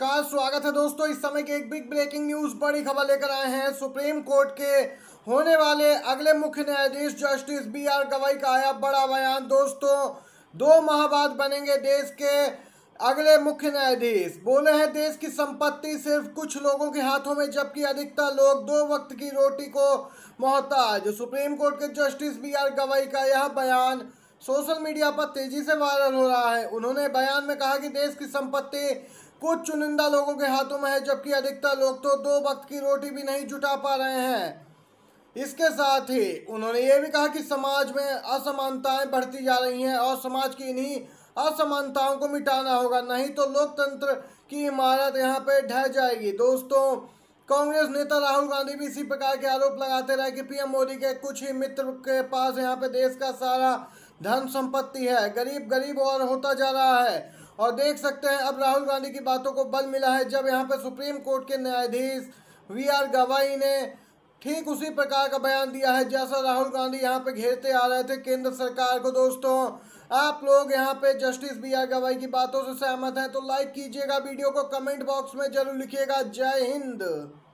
नमस्कार स्वागत है दोस्तों इस समय के एक बिग ब्रेकिंग न्यूज बड़ी खबर लेकर आए हैं सुप्रीम कोर्ट के होने वाले अगले मुख्य न्यायाधीश जस्टिस बी आर गवाई का आया बड़ा बयान दोस्तों दो माह बाद बनेंगे देश के अगले मुख्य न्यायाधीश बोले हैं देश की संपत्ति सिर्फ कुछ लोगों के हाथों में जबकि अधिकतर लोग दो वक्त की रोटी को मोहताज सुप्रीम कोर्ट के जस्टिस बी आर गवाई का यह बयान सोशल मीडिया पर तेजी से वायरल हो रहा है उन्होंने बयान में कहा कि देश की संपत्ति कुछ चुनिंदा लोगों के हाथों में है जबकि अधिकतर लोग तो दो वक्त की रोटी भी नहीं जुटा पा रहे हैं इसके साथ ही उन्होंने ये भी कहा कि समाज में असमानताएं बढ़ती जा रही हैं और समाज की इन्हीं असमानताओं को मिटाना होगा नहीं तो लोकतंत्र की इमारत यहाँ पे ढह जाएगी दोस्तों कांग्रेस नेता राहुल गांधी भी इसी प्रकार के आरोप लगाते रहे कि पीएम मोदी के कुछ ही मित्र के पास यहाँ पे देश का सारा धन संपत्ति है गरीब गरीब और होता जा रहा है और देख सकते हैं अब राहुल गांधी की बातों को बल मिला है जब यहाँ पर सुप्रीम कोर्ट के न्यायाधीश वी आर गवाई ने ठीक उसी प्रकार का बयान दिया है जैसा राहुल गांधी यहाँ पे घेरते आ रहे थे केंद्र सरकार को दोस्तों आप लोग यहाँ पे जस्टिस बी आर गवाई की बातों से सहमत हैं तो लाइक कीजिएगा वीडियो को कमेंट बॉक्स में जरूर लिखिएगा जय हिंद